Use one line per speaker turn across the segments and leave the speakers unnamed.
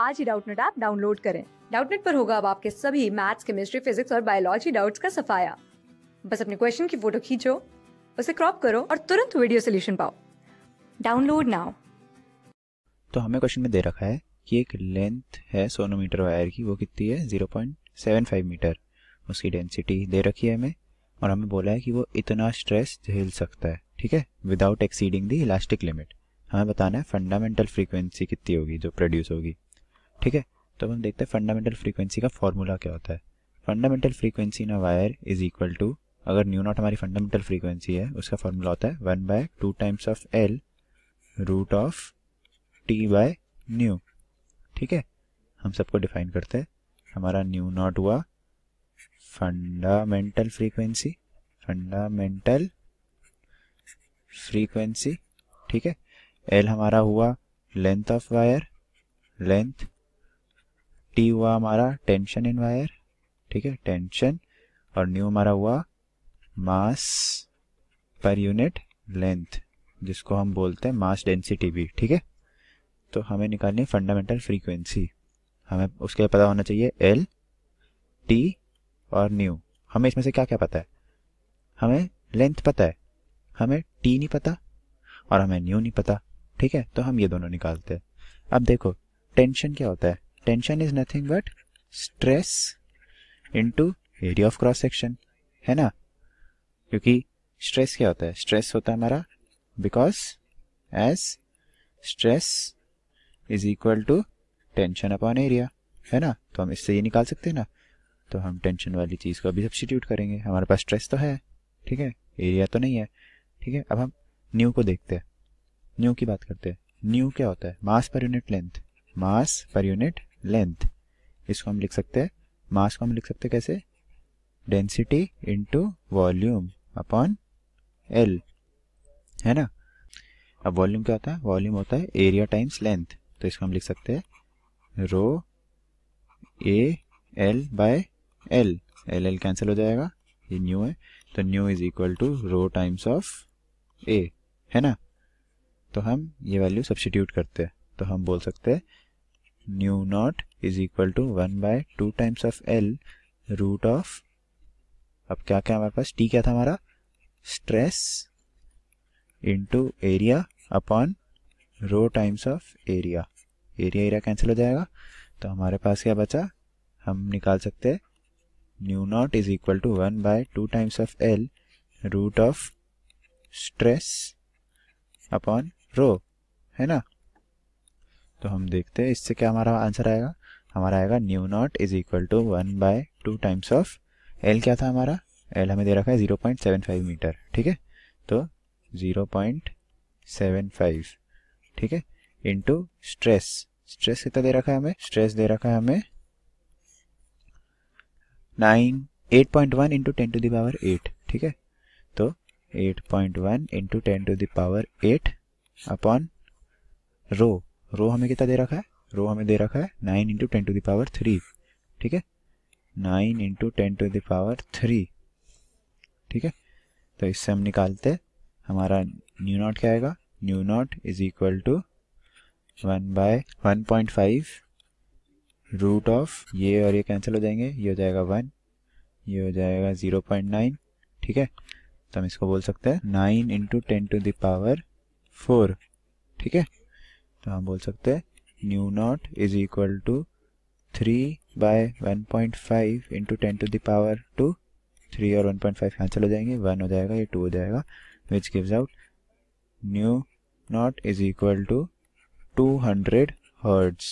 आज ही Doubtnut app download करें डाउटनेट पर होगा अब आपके सभी मैथ्स केमिस्ट्री फिजिक्स और बायोलॉजी डाउट्स का सफाया बस अपने क्वेश्चन की फोटो खींचो उसे क्रॉप करो और तुरंत वीडियो सोल्यूशन पाओ डाउनलोड नाउ तो हमें क्वेश्चन में दे रखा है कि एक लेंथ है सोनोमीटर वायर की वो कितनी है 0.75 मीटर उसकी डेंसिटी दे रखी है हमें और हमें बोला है कि वो इतना स्ट्रेस झेल सकता है ठीक है without exceeding the elastic limit हमें बताना है फंडामेंटल फ्रीक्वेंसी कितनी होगी जो प्रोड्यूस होगी ठीक है तो हम देखते हैं फंडामेंटल फ्रीक्वेंसी का फॉर्मूला क्या होता है fundamental frequency in a wire is equal to अगर न्यू नॉट हमारी फंडामेंटल फ्रीक्वेंसी है उसका फॉर्मूला होता है one by two times of L root of T by nu ठीक है हम सबको डिफाइन करते हैं हमारा न्यू नॉट हुआ फंडामेंटल फ्रीक्वेंसी फंडामेंटल फ्रीक्वेंसी ठीक है एल हमारा हुआ length of wire length T हुआ हमारा टेंशन इन वायर ठीक है टेंशन और न्यू हमारा हुआ मास पर यूनिट लेंथ जिसको हम बोलते हैं मास डेंसिटी भी ठीक है तो हमें निकालनी है फंडामेंटल फ्रीक्वेंसी हमें उसके लिए पता होना चाहिए एल टी और न्यू हमें इसमें से क्या क्या पता है हमें लेंथ पता है हमें टी नहीं पता और हमें न्यू नहीं पता ठीक है तो हम ये दोनों निकालते हैं अब देखो टेंशन क्या होता है tension is nothing but stress into area of cross section है ना क्योंकि स्ट्रेस क्या होता है स्ट्रेस होता है हमारा because as stress is equal to tension upon area है ना तो हम इससे ये निकाल सकते हैं ना तो हम टेंशन वाली चीज़ को अभी सब्सटीट्यूट करेंगे हमारे पास स्ट्रेस तो है ठीक है एरिया तो नहीं है ठीक है अब हम न्यू को देखते हैं न्यू की बात करते हैं न्यू क्या होता है मास per unit length mass per unit length इसको हम लिख सकते हैं मास को हम लिख सकते हैं कैसे density into volume upon L है ना अब वॉल्यूम क्या होता है वॉल्यूम होता है एरिया टाइम्स लेंथ तो इसको हम लिख सकते हैं rho A L by L L L cancel हो जाएगा ये न्यू है तो nu is equal to rho times of A है ना तो हम ये वैल्यू सब्सटीट्यूट करते हैं तो हम बोल सकते हैं nu naught is equal to one by two times of L root of अब क्या क्या हमारे पास टी क्या था हमारा stress into area upon rho times of area area area cancel हो जाएगा तो हमारे पास क्या बचा हम निकाल सकते हैं nu naught is equal to one by two times of L root of stress upon rho है ना तो हम देखते हैं इससे क्या हमारा आंसर आएगा हमारा आएगा nu naught is equal to one by two times of L क्या था हमारा एल हमें दे रखा है zero point seven five metre ठीक है तो जीरो पॉइंट सेवन फाइव ठीक है इंटू स्ट्रेस स्ट्रेस कितना दे रखा है हमें स्ट्रेस दे रखा है हमें nine eight point one into ten to the power eight ठीक है तो eight point one into ten to the power eight upon rho rho हमें कितना दे रखा है रो हमें दे रखा है nine into ten to the power three ठीक है nine into ten to the power three ठीक है तो इससे हम निकालते हमारा न्यू नॉट क्या आएगा nu naught is equal to one by one point five root of ये और ये कैंसिल हो जाएंगे ये हो जाएगा वन ये हो जाएगा ज़ीरो पॉइंट नाइन ठीक है तो हम इसको बोल सकते हैं nine into ten to the power four ठीक है तो हम बोल सकते हैं nu naught is equal to three by one point five into ten to the power two three और वन पॉइंट फाइव कैंसिल हो जाएंगे वन हो जाएगा ये टू हो जाएगा which gives out nu naught is equal to two hundred hertz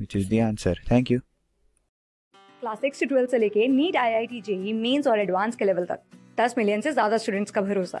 which is the answer thank you class six से twelfth से लेके NEET I I T JEE Mains और एडवांस के लेवल तक दस मिलियन से ज़्यादा स्टूडेंट्स का भरोसा